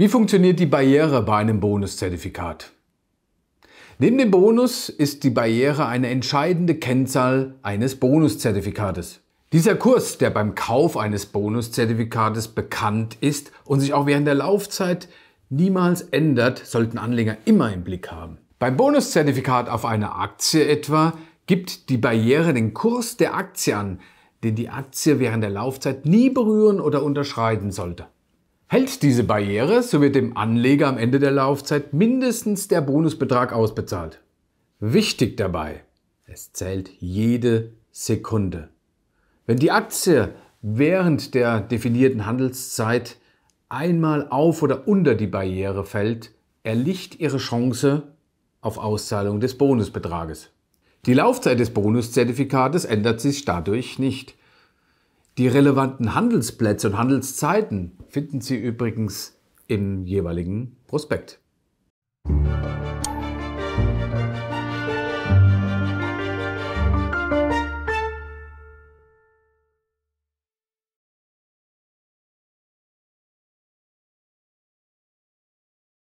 Wie funktioniert die Barriere bei einem Bonuszertifikat? Neben dem Bonus ist die Barriere eine entscheidende Kennzahl eines Bonuszertifikates. Dieser Kurs, der beim Kauf eines Bonuszertifikates bekannt ist und sich auch während der Laufzeit niemals ändert, sollten Anleger immer im Blick haben. Beim Bonuszertifikat auf eine Aktie etwa gibt die Barriere den Kurs der Aktie an, den die Aktie während der Laufzeit nie berühren oder unterschreiten sollte. Hält diese Barriere, so wird dem Anleger am Ende der Laufzeit mindestens der Bonusbetrag ausbezahlt. Wichtig dabei, es zählt jede Sekunde. Wenn die Aktie während der definierten Handelszeit einmal auf oder unter die Barriere fällt, erlicht ihre Chance auf Auszahlung des Bonusbetrages. Die Laufzeit des Bonuszertifikates ändert sich dadurch nicht. Die relevanten Handelsplätze und Handelszeiten finden Sie übrigens im jeweiligen Prospekt.